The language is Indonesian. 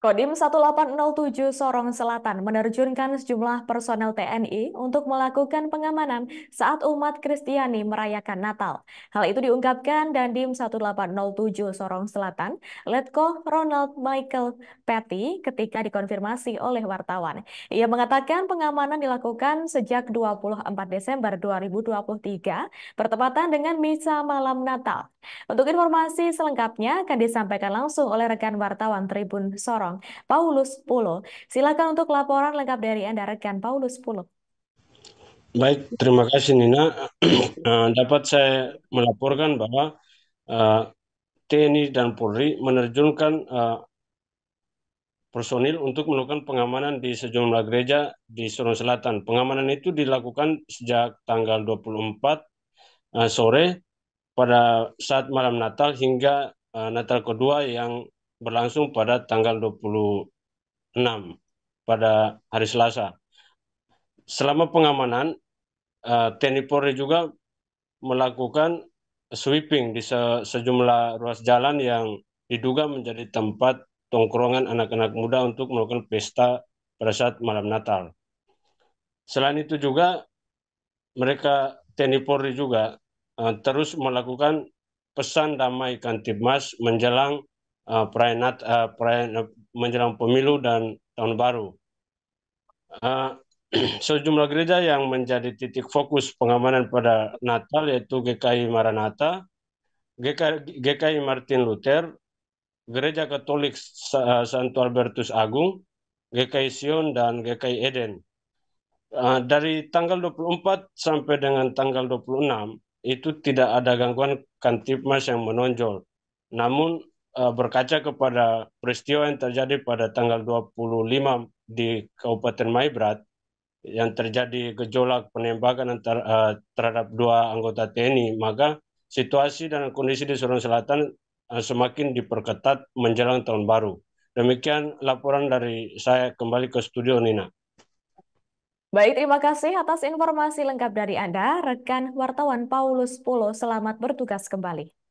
Kodim 1807 Sorong Selatan menerjunkan sejumlah personel TNI untuk melakukan pengamanan saat umat Kristiani merayakan Natal. Hal itu diungkapkan Dandim 1807 Sorong Selatan, Letko Ronald Michael Petty ketika dikonfirmasi oleh wartawan. Ia mengatakan pengamanan dilakukan sejak 24 Desember 2023 bertepatan dengan Misa Malam Natal. Untuk informasi selengkapnya akan disampaikan langsung oleh rekan wartawan Tribun Sorong Paulus Pulo. Silakan untuk laporan lengkap dari Anda rekan Paulus Pulo. Baik, terima kasih Nina. Eh, dapat saya melaporkan bahwa uh, eh, TNI dan Polri menerjunkan uh, personil untuk melakukan pengamanan di sejumlah gereja di Sorong Selatan. Pengamanan itu dilakukan sejak tanggal 24 uh, sore pada saat malam Natal hingga uh, Natal kedua yang berlangsung pada tanggal 26 pada hari Selasa. Selama pengamanan, eh, TNI Polri juga melakukan sweeping di se sejumlah ruas jalan yang diduga menjadi tempat tongkrongan anak-anak muda untuk melakukan pesta pada saat malam Natal. Selain itu juga mereka TNI Polri juga uh, terus melakukan pesan damai kantipmas menjelang uh, perayaan, uh, perayaan eh, menjelang pemilu dan tahun baru. Uh, sejumlah gereja yang menjadi titik fokus pengamanan pada Natal yaitu GKI Maranatha, GKI, GKI Martin Luther, Gereja Katolik Santo Albertus Agung, GKI Sion, dan GKI Eden. dari tanggal 24 sampai dengan tanggal 26 itu tidak ada gangguan kantipmas yang menonjol. Namun Eh, berkaca kepada peristiwa yang terjadi pada tanggal 25 di Kabupaten Maibrat yang terjadi gejolak penembakan antar, uh, terhadap dua anggota TNI, maka situasi dan kondisi di Sulawesi Selatan uh, semakin diperketat menjelang tahun baru. Demikian laporan dari saya kembali ke studio Nina. Baik, terima kasih atas informasi lengkap dari Anda, rekan wartawan Paulus Polo. Selamat bertugas kembali.